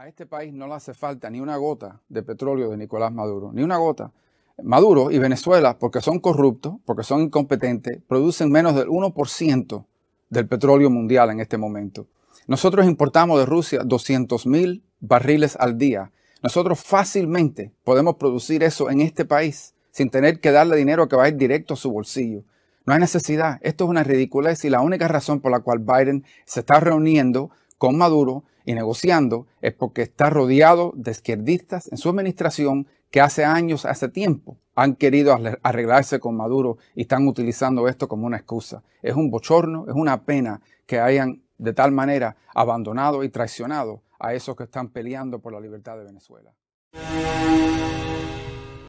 A este país no le hace falta ni una gota de petróleo de Nicolás Maduro, ni una gota. Maduro y Venezuela, porque son corruptos, porque son incompetentes, producen menos del 1% del petróleo mundial en este momento. Nosotros importamos de Rusia 200 mil barriles al día. Nosotros fácilmente podemos producir eso en este país sin tener que darle dinero que va a ir directo a su bolsillo. No hay necesidad. Esto es una ridiculez y la única razón por la cual Biden se está reuniendo con Maduro y negociando es porque está rodeado de izquierdistas en su administración que hace años, hace tiempo, han querido arreglarse con Maduro y están utilizando esto como una excusa. Es un bochorno, es una pena que hayan de tal manera abandonado y traicionado a esos que están peleando por la libertad de Venezuela.